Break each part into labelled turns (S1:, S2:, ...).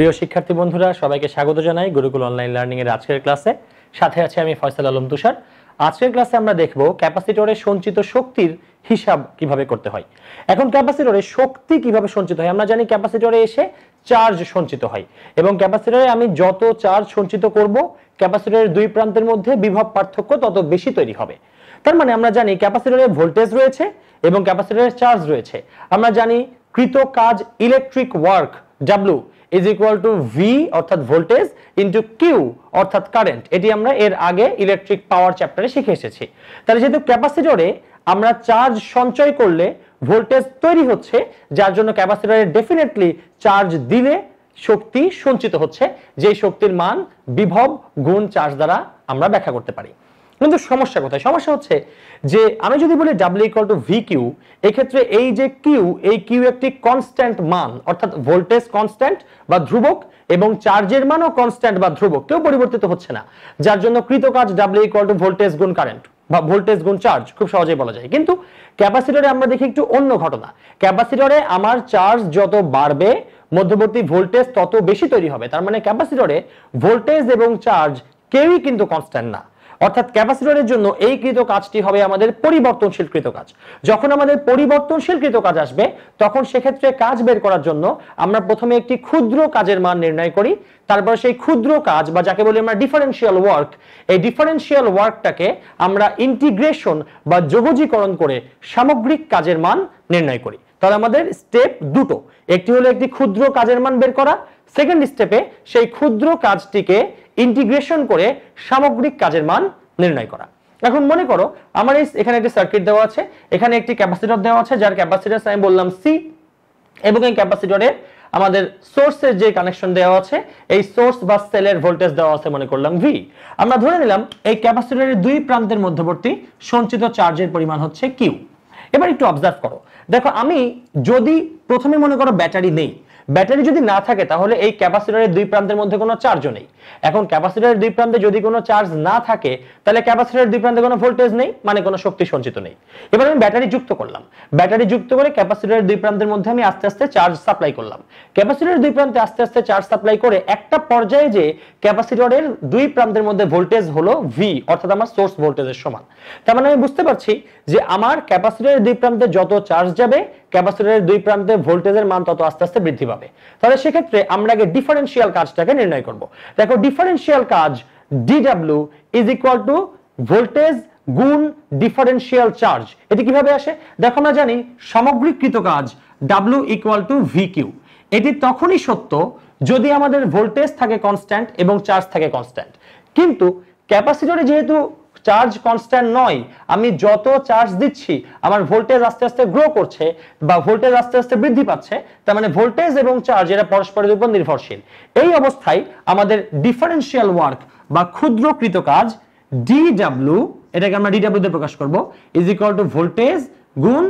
S1: প্রিয় শিক্ষার্থী বন্ধুরা সবাইকে স্বাগত জানাই গুরুকুল অনলাইন লার্নিং এর আজকের ক্লাসে সাথে আছে আমি ফয়সাল আলম তুষার আজকের ক্লাসে আমরা দেখব ক্যাপাসিটরের সঞ্চিত শক্তির হিসাব কিভাবে করতে হয় এখন ক্যাপাসিটরের শক্তি কিভাবে সঞ্চিত হয় আমরা জানি ক্যাপাসিটরে এসে চার্জ সঞ্চিত হয় এবং ক্যাপাসিটরে আমি যত চার্জ সঞ্চিত করব ক্যাপাসিটরের দুই প্রান্তের মধ্যে বিভব পার্থক্য তত বেশি তৈরি হবে তার মানে আমরা জানি ক্যাপাসিটরে ভোল্টেজ রয়েছে এবং ক্যাপাসিটরে চার্জ রয়েছে আমরা জানি কৃত কাজ electric work W is equal to V অর্থাৎ ভোল্টেজ ইন্টু কিউ অর্থাৎ কারেন্ট এটি আমরা এর আগে ইলেকট্রিক পাওয়ার চ্যাপ্টারে শিখে এসেছি তাহলে যেহেতু ক্যাপাসিটরে আমরা চার্জ সঞ্চয় করলে ভোল্টেজ তৈরি হচ্ছে যার জন্য ক্যাপাসিটরে ডেফিনেটলি চার্জ দিলে শক্তি সঞ্চিত হচ্ছে যে শক্তির মান বিভব গুণ চার্জ দ্বারা আমরা ব্যাখ্যা করতে পারি কিন্তু সমস্যা কোথায় সমস্যা হচ্ছে যে আমি যদি বলি W equal to V Q এক্ষেত্রে এই যে কিউ এই কিউ একটি কনস্ট্যান্ট মান অর্থাৎ ভোল্টেজ কনস্ট্যান্ট বা ধ্রুবক এবং চার্জের মানও কনস্ট্যান্ট বা ধ্রুবক কেউ পরিবর্তিত হচ্ছে না যার জন্য কৃত কাজ ডাব্লিউ ইকুয়াল টু ভোল্টেজ গুণ কারেন্ট বা ভোল্টেজ গুণ চার্জ খুব সহজেই বলা যায় কিন্তু ক্যাপাসিটরে আমরা দেখি একটু অন্য ঘটনা ক্যাপাসিটরে আমার চার্জ যত বাড়বে মধ্যবর্তী ভোল্টেজ তত বেশি তৈরি হবে তার মানে ক্যাপাসিটরে ভোল্টেজ এবং চার্জ কেউই কিন্তু কনস্ট্যান্ট না অর্থাৎ ক্যাপাসিটরের জন্য এই কৃত কাজটি হবে আমাদের পরিবর্তনশীল কৃত কাজ যখন আমাদের পরিবর্তনশীল কৃত কাজ আসবে তখন সেক্ষেত্রে কাজ বের করার জন্য আমরা প্রথমে একটি ক্ষুদ্র কাজের মান নির্ণয় করি তারপর সেই ক্ষুদ্র কাজ বা যাকে বলি আমরা ডিফারেন্সিয়াল ওয়ার্ক এই ডিফারেন্সিয়াল ওয়ার্কটাকে আমরা ইন্টিগ্রেশন বা যোগজীকরণ করে সামগ্রিক কাজের মান নির্ণয় করি তাহলে আমাদের স্টেপ দুটো একটি হলো একটি ক্ষুদ্র কাজের মান বের করা সেকেন্ড স্টেপে সেই ক্ষুদ্র কাজটিকে ইন্টিগ্রেশন করে সামগ্রিক কাজের মান নির্ণয় করা এখন মনে করো আমার এই এখানে একটি সার্কিট দেওয়া আছে এখানে একটি ক্যাপাসিটর দেওয়া আছে যার ক্যাপাসিটার আমি বললাম সি এবং এই ক্যাপাসিটরের আমাদের সোর্সের যে কানেকশন দেওয়া আছে এই সোর্স বা সেলের ভোল্টেজ দেওয়া আছে মনে করলাম ভি আমরা ধরে নিলাম এই ক্যাপাসিটরের দুই প্রান্তের মধ্যবর্তী সঞ্চিত চার্জের পরিমাণ হচ্ছে কিউ এবার একটু অবজার্ভ করো দেখো আমি যদি প্রথমে মনে করো ব্যাটারি নেই ব্যাটারি যদি না থাকে তাহলে এই ক্যাপাসিটরের দুই প্রান্তের মধ্যে কোনো চার্জ নেই এখন ক্যাপাসিটরের দুই প্রান্তে যদি কোনো চার্জ না থাকে তাহলে ক্যাপাসিটরের দুই প্রান্তে কোনো ভোল্টেজ নেই মানে কোনো শক্তি সঞ্চিত নেই এবার আমি ব্যাটারি যুক্ত করলাম ব্যাটারি যুক্ত করে ক্যাপাসিটরের দুই প্রান্তের মধ্যে আমি আস্তে আস্তে চার্জ সাপ্লাই করলাম ক্যাপাসিটরের দুই প্রান্তে আস্তে আস্তে চার্জ সাপ্লাই করে একটা পর্যায়ে যে ক্যাপাসিটরের দুই প্রান্তের মধ্যে ভোল্টেজ হলো ভি অর্থাৎ আমার সোর্স ভোল্টেজের সমান তার মানে আমি বুঝতে পারছি যে আমার ক্যাপাসিটরের দুই প্রান্তে যত চার্জ যাবে ক্যাপাসিটরের দুই প্রান্তে ভোল্টেজের মান তত আস্তে আস্তে বৃদ্ধি পাবে তাহলে সেক্ষেত্রে আমরা আগে ডিফারেন্সিয়াল কাজটাকে নির্ণয় করব দেখো ডিফারেন্সিয়াল কাজ d W is equal to voltage গুণ ডিফারেন্সিয়াল চার্জ এটি কিভাবে আসে দেখো আমরা জানি সামগ্রিককৃত কাজ W equal to V Q এটি তখনই সত্য যদি আমাদের ভোল্টেজ থাকে কনস্ট্যান্ট এবং চার্জ থাকে কনস্ট্যান্ট কিন্তু ক্যাপাসিটরে যেহেতু চার্জ কনস্ট্যান্ট নয় আমি যত চার্জ দিচ্ছি আমার ভোল্টেজ আস্তে আস্তে গ্রো করছে বা ভোল্টেজ আস্তে আস্তে বৃদ্ধি পাচ্ছে তার মানে ভোল্টেজ এবং চার্জ এরা পরস্পরের উপর নির্ভরশীল এই অবস্থায় আমাদের ডিফারেন্সিয়াল ওয়ার্ক বা ক্ষুদ্রকৃত কাজ ডিডাব্লু এটাকে আমরা ডিডাব্লু দিয়ে প্রকাশ করব ইজ ইকুয়াল টু ভোল্টেজ গুণ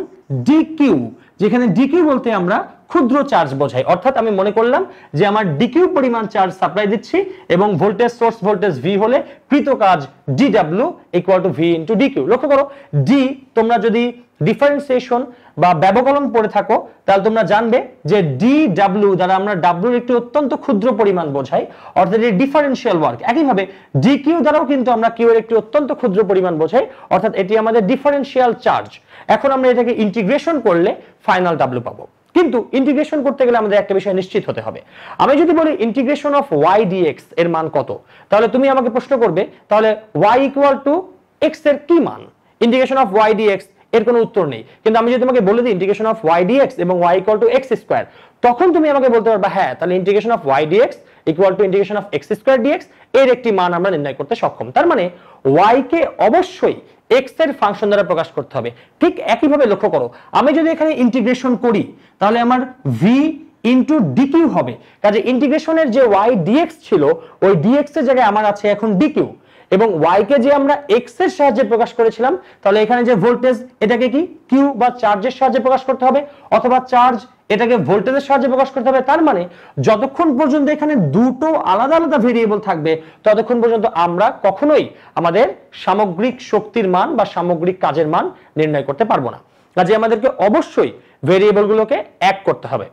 S1: ডিকিউ যেখানে ডিকিউ বলতে আমরা ক্ষুদ্র চার্জ বোঝায় অর্থাৎ আমি মনে করলাম যে আমার ডিকিউ পরিমাণ চার্জ সাপ্লাই দিচ্ছি এবং ভোল্টেজ সোর্স ভোল্টেজ ভি হলে কৃত কাজ d W equal to V into d Q লক্ষ্য করো ডি তোমরা যদি ডিফারেন্সিয়েশন বা ব্যবকলন পড়ে থাকো তাহলে তোমরা জানবে যে ডি ডাব্লু দ্বারা আমরা ডাব্লিউর একটি অত্যন্ত ক্ষুদ্র পরিমাণ বোঝাই অর্থাৎ এটি ডিফারেন্সিয়াল ওয়ার্ক একইভাবে ডি কিউ দ্বারাও কিন্তু আমরা কিউ এর একটি অত্যন্ত ক্ষুদ্র পরিমাণ বোঝাই অর্থাৎ এটি আমাদের ডিফারেন্সিয়াল চার্জ এখন আমরা এটাকে ইন্টিগ্রেশন করলে ফাইনাল ডাব্লিউ পাবো কিন্তু ইন্টিগ্রেশন করতে গেলে আমাদের একটা বিষয় নিশ্চিত হতে হবে আমি যদি বলি ইন্টিগ্রেশন অফ ওয়াই ডিএক্স এর মান কত তাহলে তুমি আমাকে প্রশ্ন করবে তাহলে ওয়াই ইকুয়াল টু এক্স এর কি মান ইন্টিগ্রেশন অফ ওয়াই ডিএক্স এর কোনো উত্তর নেই কিন্তু আমি যদি তোমাকে বলে দিই ইন্টিগ্রেশন অফ ওয়াই ডিএক্স এবং Y equal to X square তখন তুমি আমাকে বলতে পারবে হ্যাঁ তাহলে integration of Y d X equal to integration of X square d X এর একটি মান আমরা নির্ণয় করতে সক্ষম তার মানে ওয়াই কে অবশ্যই এক্স এর ফাংশন দ্বারা প্রকাশ করতে হবে ঠিক একইভাবে লক্ষ্য করো আমি যদি এখানে ইন্টিগ্রেশন করি তাহলে আমার ভি ইন্টু ডিকিউ হবে কাজে ইন্টিগ্রেশনের যে ওয়াই ডিএক্স ছিল ওই ডিএক্স এর জায়গায় আমার আছে এখন ডিকিউ এবং ওয়াই কে যে আমরা এক্স এর সাহায্যে প্রকাশ করেছিলাম তাহলে এখানে যে ভোল্টেজ এটাকে কি কিউ বা চার্জের সাহায্যে প্রকাশ করতে হবে অথবা চার্জ এটাকে ভোল্টেজের সাহায্যে প্রকাশ করতে হবে তার মানে যতক্ষণ পর্যন্ত এখানে দুটো আলাদা আলাদা ভেরিয়েবল থাকবে ততক্ষণ পর্যন্ত আমরা কখনোই আমাদের সামগ্রিক শক্তির মান বা সামগ্রিক কাজের মান নির্ণয় করতে পারবো না কাজে আমাদেরকে অবশ্যই ভেরিয়েবলগুলোকে এক করতে হবে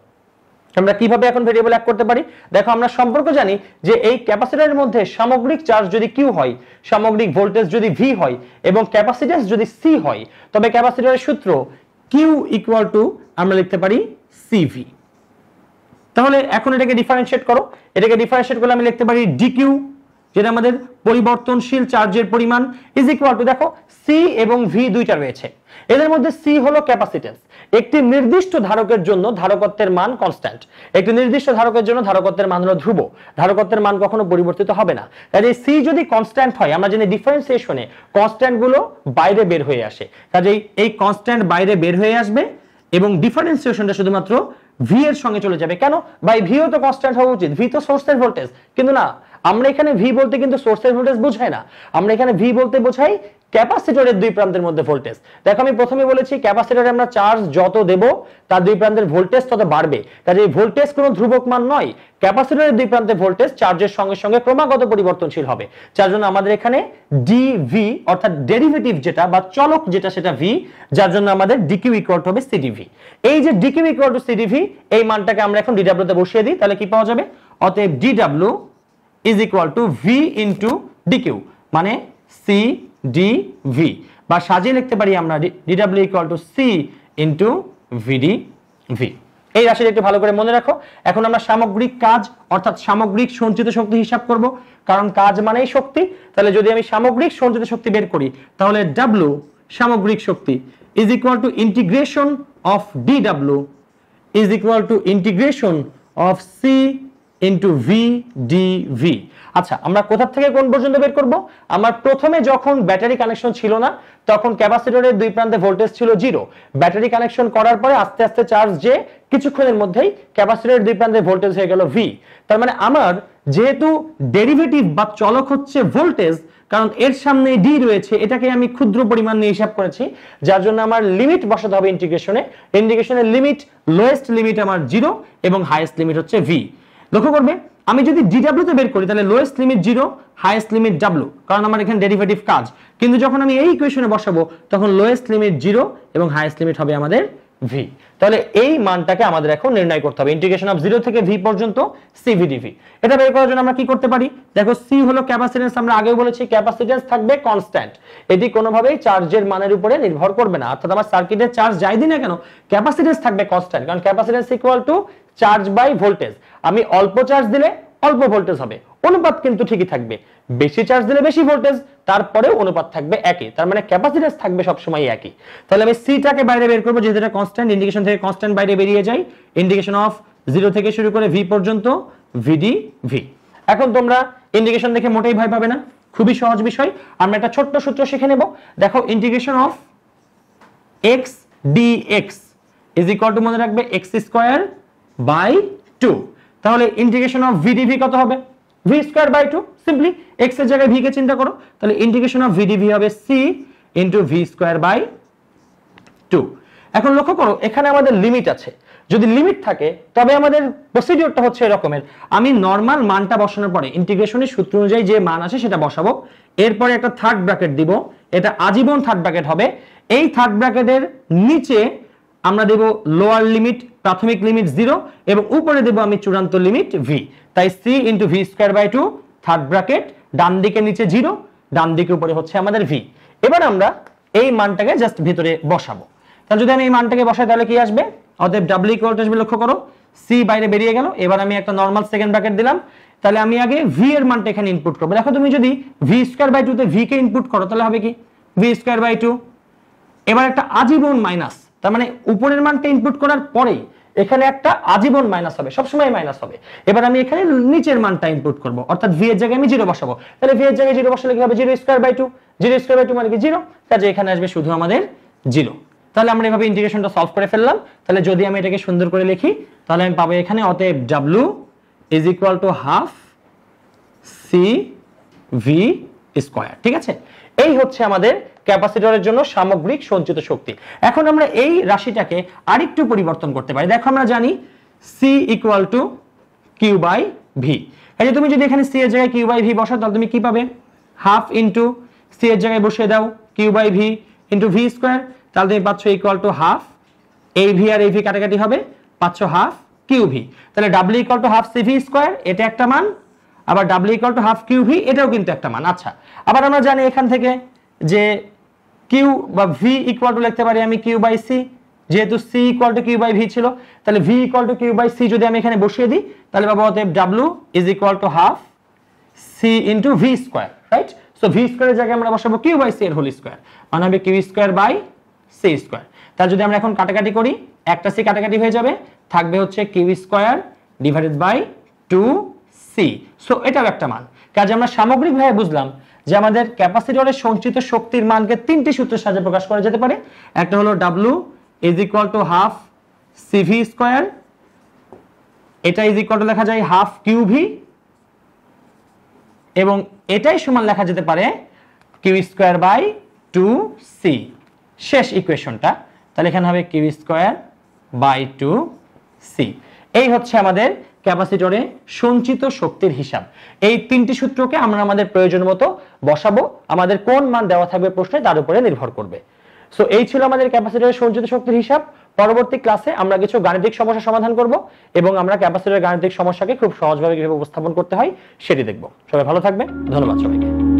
S1: আমরা কিভাবে এখন ভেরিয়েবল এক করতে পারি দেখো আমরা সম্পর্ক জানি যে এই ক্যাপাসিটারের মধ্যে সামগ্রিক চার্জ যদি কিউ হয় সামগ্রিক ভোল্টেজ যদি ভি হয় এবং ক্যাপাসিটেন্স যদি সি হয় তবে ক্যাপাসিটারের সূত্র কিউ ইকুয়াল টু আমরা লিখতে পারি সিভি তাহলে এখন এটাকে ডিফারেন্সিয়েট করো এটাকে ডিফারেন্সিয়েট করলে আমি লিখতে পারি ডিকিউ যেটা আমাদের পরিবর্তনশীল চার্জের পরিমাণ ইজ ইকুয়াল টু দেখো সি এবং ভি দুইটা রয়েছে এদের মধ্যে সি হলো ক্যাপাসিটেন্স একটি নির্দিষ্ট ধারকের জন্য ধারকত্বের মান কনস্ট্যান্ট একটি নির্দিষ্ট ধারকের জন্য ধারকত্বের মান হলো ধ্রুব ধারকত্বের মান কখনো পরিবর্তিত হবে না কাজে সি যদি কনস্ট্যান্ট হয় আমরা জানি ডিফারেন্সিয়েশনে কনস্ট্যান্ট গুলো বাইরে বের হয়ে আসে কাজেই এই কনস্ট্যান্ট বাইরে বের হয়ে আসবে এবং ডিফারেন্সিয়েশনটা শুধুমাত্র ভি এর সঙ্গে চলে যাবে কেন ভাই ভিও তো কনস্ট্যান্ট হওয়া উচিত ভি তো সোর্সের ভোল্টেজ কিন্তু না আমরা এখানে ভি বলতে কিন্তু সোর্সের ভোল্টেজ বোঝাই না আমরা এখানে ভি বলতে বোঝাই ক্যাপাসিটরের দুই প্রান্তের মধ্যে ভোল্টেজ দেখো আমি প্রথমে বলেছি ক্যাপাসিটরে আমরা চার্জ যত দেব তার দুই প্রান্তের ভোল্টেজ তত বাড়বে কাজে এই ভোল্টেজ কোনো ধ্রুবক মান নয় ক্যাপাসিটরের দুই প্রান্তে ভোল্টেজ চার্জের সঙ্গে সঙ্গে ক্রমাগত পরিবর্তনশীল হবে যার জন্য আমাদের এখানে ডিভি অর্থাৎ ডেরিভেটিভ যেটা বা চলক যেটা সেটা ভি যার জন্য আমাদের ডিকিউ ইকুয়াল টু হবে সিডিভি এই যে ডিকিউ ইকুয়াল টু সিডিভি এই মানটাকে আমরা এখন ডিডাব্লিউতে বসিয়ে দিই তাহলে কি পাওয়া যাবে অতএব d W is equal to V into d Q মানে সি ডিভি বা সাজিয়ে লিখতে পারি আমরা d W equal to C into V d V এই রাশিটা একটু ভালো করে মনে রাখো এখন আমরা সামগ্রিক কাজ অর্থাৎ সামগ্রিক সঞ্চিত শক্তি হিসাব করব কারণ কাজ মানেই শক্তি তাহলে যদি আমি সামগ্রিক সঞ্চিত শক্তি বের করি তাহলে ডাব্লু সামগ্রিক শক্তি is equal to integration of d W is equal to integration of C into V d V আচ্ছা আমরা কোথা থেকে কোন পর্যন্ত বের করব আমার প্রথমে যখন ব্যাটারি কানেকশন ছিল না তখন ক্যাপাসিটরের দুই প্রান্তে ভোল্টেজ ছিল জিরো ব্যাটারি কানেকশন করার পরে আস্তে আস্তে চার্জ যে কিছুক্ষণের মধ্যেই ক্যাপাসিটরের দুই প্রান্তে ভোল্টেজ হয়ে গেল ভি তার মানে আমার যেহেতু ডেরিভেটিভ বা চলক হচ্ছে ভোল্টেজ কারণ এর সামনে ডি রয়েছে এটাকে আমি ক্ষুদ্র পরিমাণ নিয়ে হিসাব করেছি যার জন্য আমার লিমিট বসাতে হবে ইন্টিগ্রেশনে ইন্টিগ্রেশনের লিমিট লোয়েস্ট লিমিট আমার জিরো এবং হাইয়েস্ট লিমিট হচ্ছে ভি লক্ষ্য করবে আমি যদি ডিডাব্লিউতে বের করি তাহলে lowest limit zero highest limit W কারণ আমার এখানে ডেরিভেটিভ কাজ কিন্তু যখন আমি এই ইকুয়েশনে বসাবো তখন লোয়েস্ট লিমিট জিরো এবং হাইয়েস্ট লিমিট হবে আমাদের ভি তাহলে এই মানটাকে আমাদের এখন নির্ণয় করতে হবে ইন্টিগ্রেশন অফ জিরো থেকে ভি পর্যন্ত সিভিডিভি এটা বের করার জন্য আমরা কি করতে পারি দেখো সি হলো ক্যাপাসিটেন্স আমরা আগেও বলেছি ক্যাপাসিটেন্স থাকবে কনস্ট্যান্ট এটি কোনোভাবেই চার্জের মানের উপরে নির্ভর করবে না অর্থাৎ আমার সার্কিটের চার্জ যাই দিই না কেন ক্যাপাসিটেন্স থাকবে কনস্ট্যান্ট কারণ capacitance equal to charge by voltage আমি অল্প চার্জ দিলে অল্প ভোল্টেজ হবে অনুপাত কিন্তু ঠিকই থাকবে বেশি চার্জ দিলে বেশি ভোল্টেজ তারপরেও অনুপাত থাকবে একই তার মানে ক্যাপাসিটেন্স থাকবে সবসময় একই তাহলে আমি সিটাকে বাইরে বের করবো যেহেতু এটা কনস্ট্যান্ট ইন্ডিকেশন থেকে কনস্ট্যান্ট বাইরে বেরিয়ে যায় ইন্ডিকেশন অফ জিরো থেকে শুরু করে ভি পর্যন্ত ভিডি ভি এখন তোমরা ইন্ডিকেশন দেখে মোটেই ভয় পাবে না খুবই সহজ বিষয় আমরা একটা ছোট্ট সূত্র শিখে নেব দেখো integration of X d X is equal to মনে রাখবে এক্স স্কোয়ার বাই টু তাহলে ইন্টিগ্রেশন অফ ভিডিভি কত হবে V square by two simply X এর জায়গায় ভিকে চিন্তা করো তাহলে ইন্টিগ্রেশন অফ ভিডিভি হবে C into V square by two এখন লক্ষ্য করো এখানে আমাদের লিমিট আছে যদি লিমিট থাকে তবে আমাদের প্রসিডিওরটা হচ্ছে এরকমের আমি নর্মাল মানটা বসানোর পরে ইন্টিগ্রেশনের সূত্র অনুযায়ী যে মান আছে সেটা বসাবো এরপরে একটা থার্ড ব্র্যাকেট দিব এটা আজীবন থার্ড ব্র্যাকেট হবে এই থার্ড ব্র্যাকেটের নিচে আমরা দেব লোয়ার লিমিট প্রাথমিক লিমিট জিরো এবং উপরে দেব আমি চূড়ান্ত লিমিট ভি তাই C into V square by two third bracket ডান দিকে নিচে জিরো ডান দিকে উপরে হচ্ছে আমাদের ভি এবার আমরা এই মানটাকে জাস্ট ভিতরে বসাবো তাহলে যদি আমি এই মানটাকে বসাই তাহলে কি আসবে অতএব ডাব্লিউ ইকুয়াল টু আসবে লক্ষ্য করো সি বাইরে বেরিয়ে গেল এবার আমি একটা নর্মাল সেকেন্ড ব্রাকেট দিলাম তাহলে আমি আগে ভি এর মানটা এখানে ইনপুট করবো দেখো তুমি যদি ভি স্কোয়ার বাই টুতে ভি কে ইনপুট করো তাহলে হবে কি ভি স্কোয়ার বাই টু এবার একটা আজীবন মাইনাস তার মানে উপরের মানটা ইনপুট করার পরেই এখানে একটা আজীবন মাইনাস হবে সবসময় মাইনাস হবে এবার আমি এখানে নিচের মানটা ইনপুট করবো অর্থাৎ ভি এর জায়গায় আমি জিরো বসাবো তাহলে ভি এর জায়গায় জিরো বসালে কি হবে zero square by two zero square by two মানে কি জিরো কাজে এখানে আসবে শুধু আমাদের জিরো তাহলে আমরা এভাবে ইন্টিগ্রেশনটা সলভ করে ফেললাম তাহলে যদি আমি এটাকে সুন্দর করে লিখি তাহলে আমি পাবো এখানে অতএব W is equal to half C V square ঠিক আছে এই হচ্ছে আমাদের ক্যাপাসিটরের জন্য সামগ্রিক সঞ্চিত শক্তি এখন আমরা এই রাশিটাকে আরেকটু পরিবর্তন করতে পারি দেখো আমরা জানি C equal to Q by V এই যে তুমি যদি এখানে সি এর জায়গায় কিউ বাই ভি বসাও তাহলে তুমি কি পাবে হাফ ইন্টু সি এর জায়গায় বসিয়ে দাও Q by V into V square তাহলে তুমি পাচ্ছ ইকুয়াল টু হাফ এই ভি আর এই ভি কাটাকাটি হবে পাচ্ছ হাফ কিউ ভি তাহলে W equal to half C V square এটা একটা মান আবার W equal to half Q V এটাও কিন্তু একটা মান আচ্ছা আবার আমরা জানি এখান থেকে যে কিউ বা ভি ইকুয়াল টু লিখতে পারি আমি কিউ বাই সি যেহেতু C equal to Q by V ছিল তাহলে V equal to Q by C যদি আমি এখানে বসিয়ে দিই তাহলে বাবা অতএব W is equal to half C into V square right so V স্কোয়ারের জায়গায় আমরা বসাবো কিউ বাই সি এর হোল স্কোয়ার মানে হবে Q square by C square তাহলে যদি আমরা এখন কাটাকাটি করি একটা সি কাটাকাটি হয়ে যাবে থাকবে হচ্ছে Q square divided by two C so এটাও একটা মান কাজে আমরা সামগ্রিকভাবে বুঝলাম যে আমাদের ক্যাপাসিটরের সঞ্চিত শক্তির মানকে তিনটি সূত্রের সাহায্যে প্রকাশ করা যেতে পারে একটা হলো W is equal to half C V square এটা ইজ ইকুয়াল টু লেখা যায় হাফ কিউভি এবং এটাই সমান লেখা যেতে পারে Q square by two C শেষ ইকুয়েশনটা তাহলে এখানে হবে Q square by two C এই হচ্ছে আমাদের ক্যাপাসিটরে সঞ্চিত শক্তির হিসাব এই তিনটি সূত্রকে আমরা আমাদের প্রয়োজন মতো বসাবো আমাদের কোন মান দেওয়া থাকবে প্রশ্নে তার উপরে নির্ভর করবে সো এই ছিল আমাদের ক্যাপাসিটরের সঞ্চিত শক্তির হিসাব পরবর্তী ক্লাসে আমরা কিছু গাণিতিক সমস্যা সমাধান করব এবং আমরা ক্যাপাসিটরের গাণিতিক সমস্যাকে খুব সহজভাবে কিভাবে উপস্থাপন করতে হয় সেটি দেখব সবাই ভালো থাকবে ধন্যবাদ সবাইকে